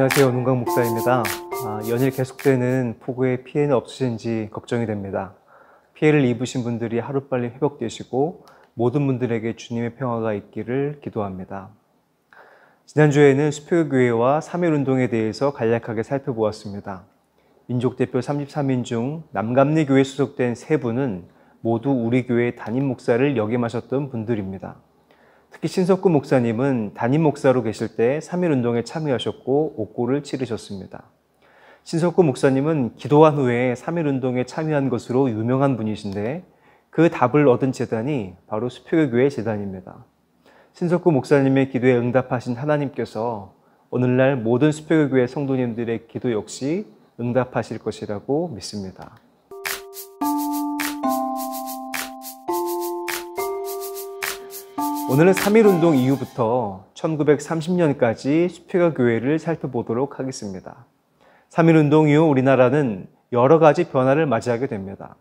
안녕하세요. 눈광 목사입니다. 아, 연일 계속되는 폭우에 피해는 없으신지 걱정이 됩니다. 피해를 입으신 분들이 하루빨리 회복되시고 모든 분들에게 주님의 평화가 있기를 기도합니다. 지난주에는 수표교회와 3.1운동에 대해서 간략하게 살펴보았습니다. 민족대표 33인 중 남감리교회 소속된 세 분은 모두 우리 교회 담임 목사를 역임하셨던 분들입니다. 특히 신석구 목사님은 담임 목사로 계실 때3일운동에 참여하셨고 옥고를 치르셨습니다. 신석구 목사님은 기도한 후에 3일운동에 참여한 것으로 유명한 분이신데 그 답을 얻은 재단이 바로 수표교회 재단입니다. 신석구 목사님의 기도에 응답하신 하나님께서 오늘날 모든 수표교회 성도님들의 기도 역시 응답하실 것이라고 믿습니다. 오늘은 3.1운동 이후부터 1930년까지 수표가 교회를 살펴보도록 하겠습니다. 3.1운동 이후 우리나라는 여러 가지 변화를 맞이하게 됩니다.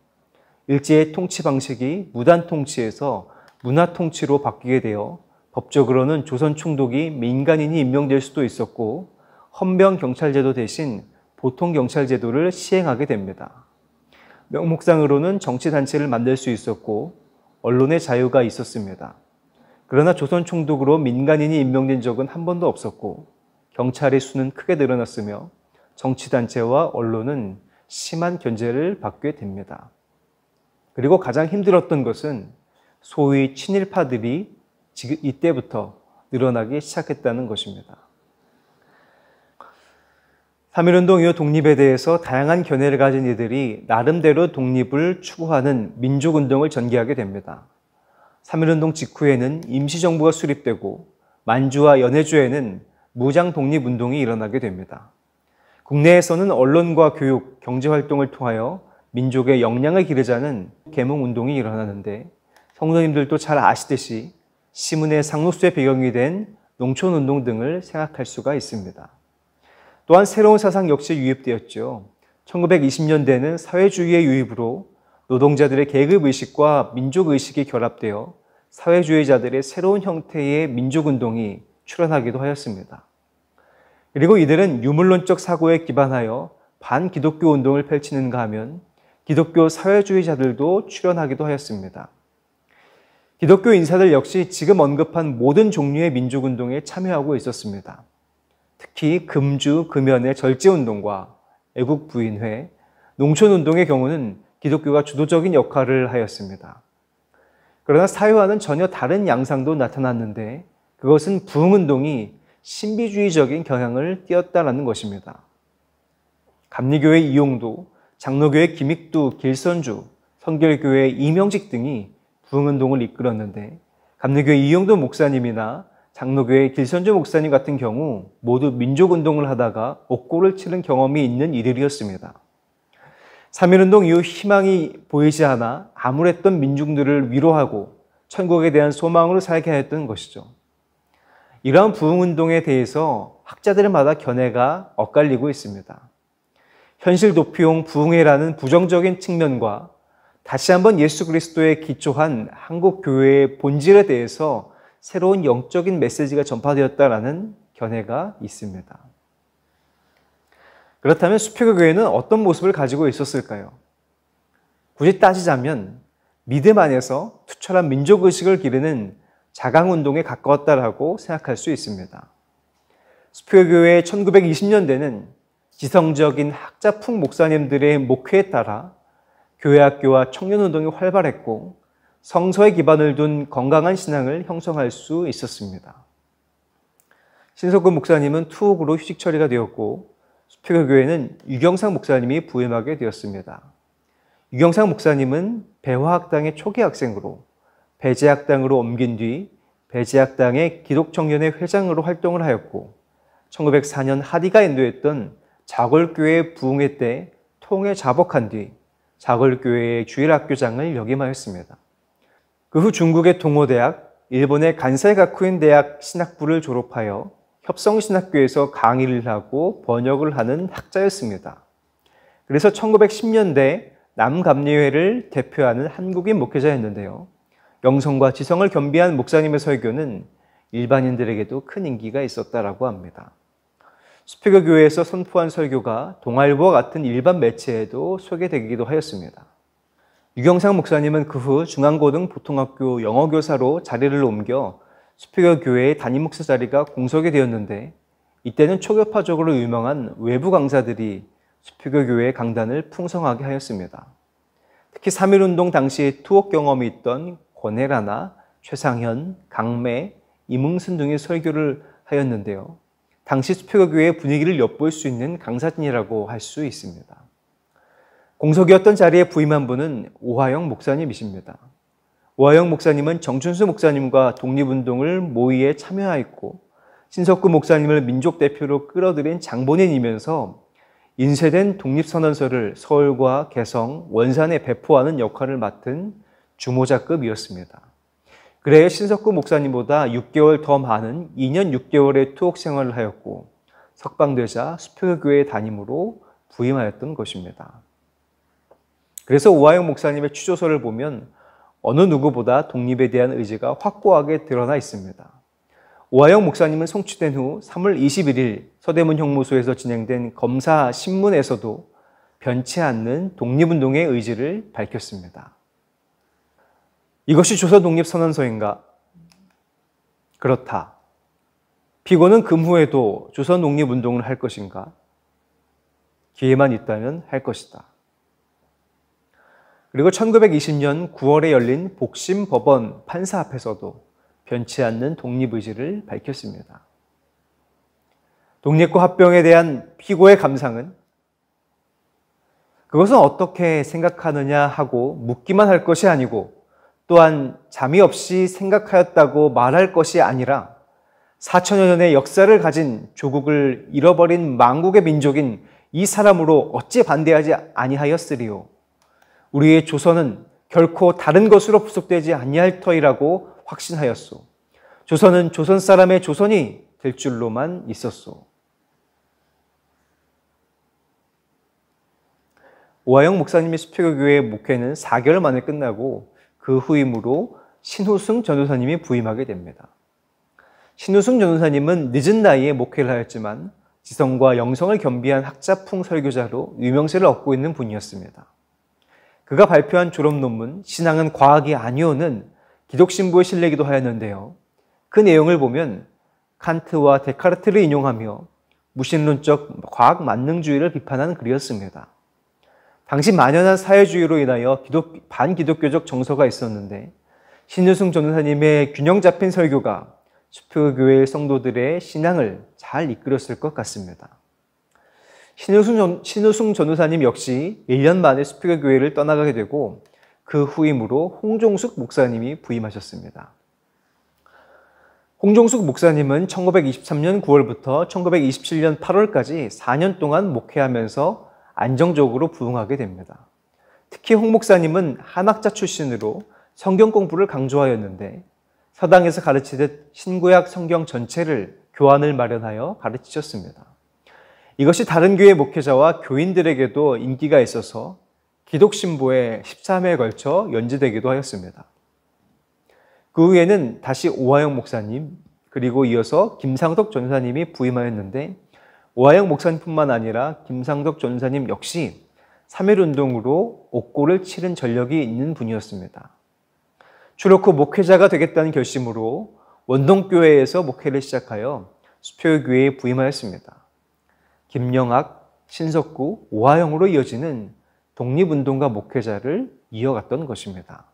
일제의 통치 방식이 무단 통치에서 문화 통치로 바뀌게 되어 법적으로는 조선 총독이 민간인이 임명될 수도 있었고 헌병 경찰제도 대신 보통 경찰제도를 시행하게 됩니다. 명목상으로는 정치단체를 만들 수 있었고 언론의 자유가 있었습니다. 그러나 조선 총독으로 민간인이 임명된 적은 한 번도 없었고 경찰의 수는 크게 늘어났으며 정치단체와 언론은 심한 견제를 받게 됩니다. 그리고 가장 힘들었던 것은 소위 친일파들이 지금 이때부터 늘어나기 시작했다는 것입니다. 3.1운동 이후 독립에 대해서 다양한 견해를 가진 이들이 나름대로 독립을 추구하는 민족운동을 전개하게 됩니다. 3.1운동 직후에는 임시정부가 수립되고 만주와 연해주에는 무장 독립운동이 일어나게 됩니다. 국내에서는 언론과 교육, 경제활동을 통하여 민족의 역량을 기르자는 계몽운동이 일어나는데 성도님들도 잘 아시듯이 시문의 상록수의 배경이 된 농촌운동 등을 생각할 수가 있습니다. 또한 새로운 사상 역시 유입되었죠. 1920년대는 사회주의의 유입으로 노동자들의 계급의식과 민족의식이 결합되어 사회주의자들의 새로운 형태의 민족운동이 출현하기도 하였습니다. 그리고 이들은 유물론적 사고에 기반하여 반기독교 운동을 펼치는가 하면 기독교 사회주의자들도 출현하기도 하였습니다. 기독교 인사들 역시 지금 언급한 모든 종류의 민족운동에 참여하고 있었습니다. 특히 금주, 금연의 절제운동과 애국부인회, 농촌운동의 경우는 기독교가 주도적인 역할을 하였습니다. 그러나 사회와는 전혀 다른 양상도 나타났는데 그것은 부흥운동이 신비주의적인 경향을 띄었다라는 것입니다. 감리교회 이용도, 장로교회 김익두, 길선주, 선결교회 이명직 등이 부흥운동을 이끌었는데 감리교회 이용도 목사님이나 장로교회 길선주 목사님 같은 경우 모두 민족운동을 하다가 옥골을 치른 경험이 있는 이들이었습니다. 3.1운동 이후 희망이 보이지 않아 암울했던 민중들을 위로하고 천국에 대한 소망으로 살게 하였던 것이죠. 이러한 부흥운동에 대해서 학자들마다 견해가 엇갈리고 있습니다. 현실 도피용 부흥회라는 부정적인 측면과 다시 한번 예수 그리스도에 기초한 한국 교회의 본질에 대해서 새로운 영적인 메시지가 전파되었다라는 견해가 있습니다. 그렇다면 수피가 교회는 어떤 모습을 가지고 있었을까요? 굳이 따지자면 믿음 안에서 투철한 민족의식을 기르는 자강운동에 가까웠다라고 생각할 수 있습니다. 수피가 교회의 1920년대는 지성적인 학자풍 목사님들의 목회에 따라 교회학교와 청년운동이 활발했고 성서에 기반을 둔 건강한 신앙을 형성할 수 있었습니다. 신석근 목사님은 투옥으로 휴직 처리가 되었고 수표교회는 유경상 목사님이 부임하게 되었습니다. 유경상 목사님은 배화학당의 초기 학생으로 배제학당으로 옮긴 뒤 배제학당의 기독청년회 회장으로 활동을 하였고 1904년 하디가 인도했던 자골교회 부흥회 때 통에 자복한 뒤 자골교회의 주일학교장을 역임하였습니다. 그 후 중국의 동호대학, 일본의 간세가쿠인 대학 신학부를 졸업하여 협성신학교에서 강의를 하고 번역을 하는 학자였습니다. 그래서 1910년대 남감리회를 대표하는 한국인 목회자였는데요. 영성과 지성을 겸비한 목사님의 설교는 일반인들에게도 큰 인기가 있었다라고 합니다. 수표교 교회에서 선포한 설교가 동아일보와 같은 일반 매체에도 소개되기도 하였습니다. 유경상 목사님은 그 후 중앙고등 보통학교 영어교사로 자리를 옮겨 스피커 교회의 담임 목사 자리가 공석이 되었는데 이때는 초교파적으로 유명한 외부 강사들이 스피커 교회의 강단을 풍성하게 하였습니다. 특히 3.1운동 당시 투옥 경험이 있던 권혜라나 최상현, 강매, 이문순 등의 설교를 하였는데요. 당시 스피커 교회의 분위기를 엿볼 수 있는 강사진이라고 할 수 있습니다. 공석이었던 자리에 부임한 분은 오하영 목사님이십니다. 우하영 목사님은 정춘수 목사님과 독립운동을 모의에 참여하였고 신석구 목사님을 민족 대표로 끌어들인 장본인이면서 인쇄된 독립선언서를 서울과 개성, 원산에 배포하는 역할을 맡은 주모자급이었습니다. 그래야 신석구 목사님보다 6개월 더 많은 2년 6개월의 투옥 생활을 하였고 석방되자 수표교회 담임으로 부임하였던 것입니다. 그래서 우하영 목사님의 취조서를 보면 어느 누구보다 독립에 대한 의지가 확고하게 드러나 있습니다. 오하영 목사님은 송치된 후 3월 21일 서대문 형무소에서 진행된 검사 신문에서도 변치 않는 독립운동의 의지를 밝혔습니다. 이것이 조선 독립 선언서인가? 그렇다. 피고는 금후에도 조선 독립운동을 할 것인가? 기회만 있다면 할 것이다. 그리고 1920년 9월에 열린 복심 법원 판사 앞에서도 변치 않는 독립 의지를 밝혔습니다. 독립과 합병에 대한 피고의 감상은 그것은 어떻게 생각하느냐 하고 묻기만 할 것이 아니고 또한 잠이 없이 생각하였다고 말할 것이 아니라 4천여 년의 역사를 가진 조국을 잃어버린 망국의 민족인 이 사람으로 어찌 반대하지 아니하였으리요. 우리의 조선은 결코 다른 것으로 부속되지 아니할 터이라고 확신하였소. 조선은 조선 사람의 조선이 될 줄로만 있었소. 오하영 목사님의 수표교회 교 목회는 4개월 만에 끝나고 그 후임으로 신호승 전도사님이 부임하게 됩니다. 신호승 전도사님은 늦은 나이에 목회를 하였지만 지성과 영성을 겸비한 학자풍 설교자로 유명세를 얻고 있는 분이었습니다. 그가 발표한 졸업 논문 신앙은 과학이 아니오는 기독신부의 신뢰기도 하였는데요. 그 내용을 보면 칸트와 데카르트를 인용하며 무신론적 과학 만능주의를 비판하는 글이었습니다. 당시 만연한 사회주의로 인하여 기독, 반기독교적 정서가 있었는데 신유승 전도사님의 균형 잡힌 설교가 수표교회 의 성도들의 신앙을 잘 이끌었을 것 같습니다. 신우승 전, 신효승 전우사님 역시 1년 만에 스피커 교회를 떠나가게 되고 그 후임으로 홍종숙 목사님이 부임하셨습니다. 홍종숙 목사님은 1923년 9월부터 1927년 8월까지 4년 동안 목회하면서 안정적으로 부흥하게 됩니다. 특히 홍 목사님은 한학자 출신으로 성경 공부를 강조하였는데 서당에서 가르치듯 신구약 성경 전체를 교환을 마련하여 가르치셨습니다. 이것이 다른 교회 목회자와 교인들에게도 인기가 있어서 기독신보에 13회에 걸쳐 연재되기도 하였습니다. 그 후에는 다시 오하영 목사님, 그리고 이어서 김상덕 전사님이 부임하였는데 오하영 목사님뿐만 아니라 김상덕 전사님 역시 3.1운동으로 옥고를 치른 전력이 있는 분이었습니다. 주로코 목회자가 되겠다는 결심으로 원동교회에서 목회를 시작하여 수표교회에 부임하였습니다. 김영학, 신석구, 오하영으로 이어지는 독립운동가 목회자를 이어갔던 것입니다.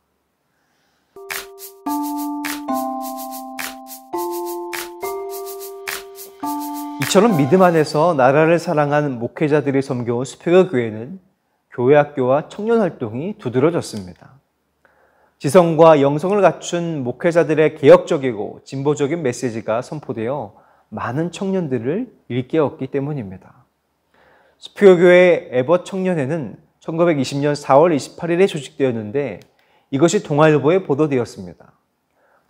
이처럼 믿음 안에서 나라를 사랑한 목회자들이 섬겨온 스피거 교회는 교회 학교와 청년 활동이 두드러졌습니다. 지성과 영성을 갖춘 목회자들의 개혁적이고 진보적인 메시지가 선포되어 많은 청년들을 일깨웠기 때문입니다. 스피교회 에버 청년회는 1920년 4월 28일에 조직되었는데 이것이 동아일보에 보도되었습니다.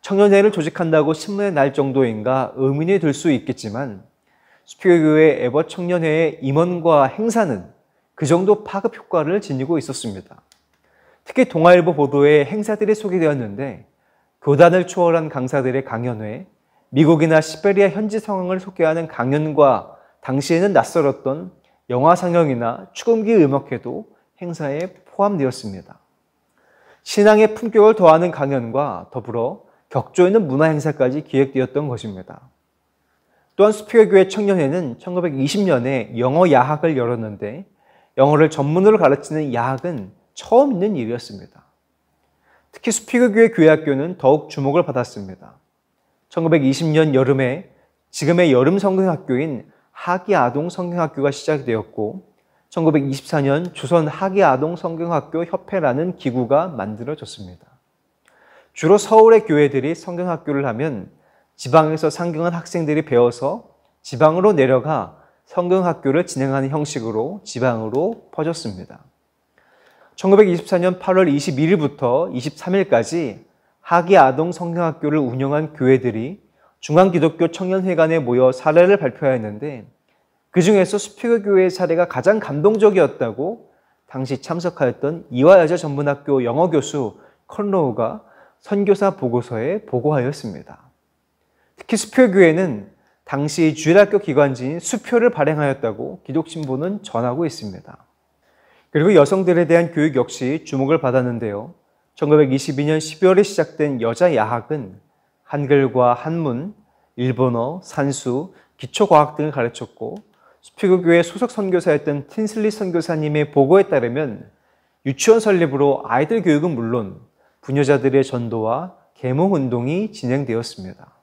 청년회를 조직한다고 신문에 날 정도인가 의문이 들 수 있겠지만 스피교회 에버 청년회의 임원과 행사는 그 정도 파급 효과를 지니고 있었습니다. 특히 동아일보 보도에 행사들이 소개되었는데 교단을 초월한 강사들의 강연회, 미국이나 시베리아 현지 상황을 소개하는 강연과 당시에는 낯설었던 영화 상영이나 추금기 음악회도 행사에 포함되었습니다. 신앙의 품격을 더하는 강연과 더불어 격조 있는 문화 행사까지 기획되었던 것입니다. 또한 스피교회 청년회는 1920년에 영어 야학을 열었는데 영어를 전문으로 가르치는 야학은 처음 있는 일이었습니다. 특히 스피교회 교회학교는 더욱 주목을 받았습니다. 1920년 여름에 지금의 여름 성경학교인 하기 아동 성경학교가 시작되었고 1924년 조선 하기 아동 성경학교 협회라는 기구가 만들어졌습니다. 주로 서울의 교회들이 성경학교를 하면 지방에서 상경한 학생들이 배워서 지방으로 내려가 성경학교를 진행하는 형식으로 지방으로 퍼졌습니다. 1924년 8월 21일부터 23일까지 하기 아동 성경학교를 운영한 교회들이 중앙기독교 청년회관에 모여 사례를 발표하였는데 그 중에서 스피거 교회의 사례가 가장 감동적이었다고 당시 참석하였던 이화여자 전문학교 영어 교수 컬로우가 선교사 보고서에 보고하였습니다. 특히 수표 교회는 당시 주일학교 기관지인 수표를 발행하였다고 기독신보는 전하고 있습니다. 그리고 여성들에 대한 교육 역시 주목을 받았는데요. 1922년 12월에 시작된 여자 야학은 한글과 한문, 일본어, 산수, 기초과학 등을 가르쳤고 스피고교회 소속 선교사였던 틴슬리 선교사님의 보고에 따르면 유치원 설립으로 아이들 교육은 물론 부녀자들의 전도와 계몽운동이 진행되었습니다.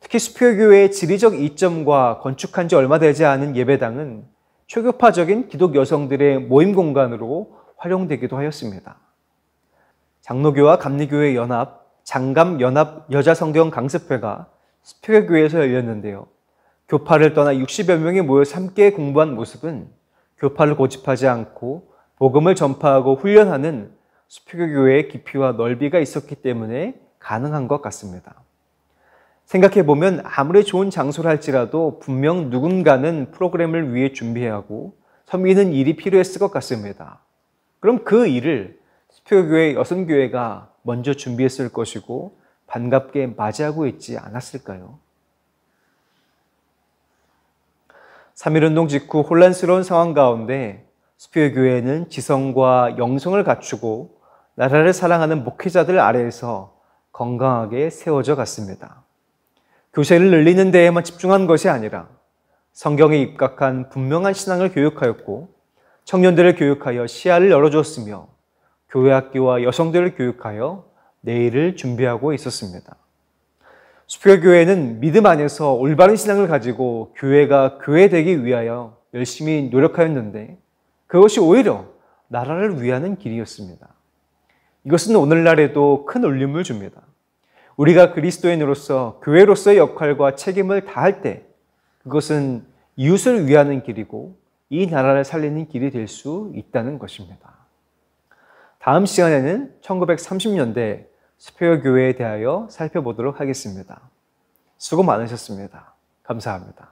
특히 스피어교회의 지리적 이점과 건축한 지 얼마 되지 않은 예배당은 초급파적인 기독 여성들의 모임 공간으로 활용되기도 하였습니다. 장로교와 감리교회 연합, 장감연합 여자성경 강습회가 스피레교회에서 열렸는데요. 교파를 떠나 60여 명이 모여 함께 공부한 모습은 교파를 고집하지 않고 복음을 전파하고 훈련하는 스피레교회의 깊이와 넓이가 있었기 때문에 가능한 것 같습니다. 생각해보면 아무리 좋은 장소를 할지라도 분명 누군가는 프로그램을 위해 준비하고 섬기는 일이 필요했을 것 같습니다. 그럼 그 일을 수표교회 여성교회가 먼저 준비했을 것이고 반갑게 맞이하고 있지 않았을까요? 3.1운동 직후 혼란스러운 상황 가운데 수표교회는 지성과 영성을 갖추고 나라를 사랑하는 목회자들 아래에서 건강하게 세워져 갔습니다. 교세를 늘리는 데에만 집중한 것이 아니라 성경에 입각한 분명한 신앙을 교육하였고 청년들을 교육하여 시야를 열어주었으며 교회학교와 여성들을 교육하여 내일을 준비하고 있었습니다. 수표 교회는 믿음 안에서 올바른 신앙을 가지고 교회가 교회되기 위하여 열심히 노력하였는데 그것이 오히려 나라를 위하는 길이었습니다. 이것은 오늘날에도 큰 울림을 줍니다. 우리가 그리스도인으로서 교회로서의 역할과 책임을 다할 때 그것은 이웃을 위하는 길이고 이 나라를 살리는 길이 될 수 있다는 것입니다. 다음 시간에는 1930년대 스페어 교회에 대하여 살펴보도록 하겠습니다. 수고 많으셨습니다. 감사합니다.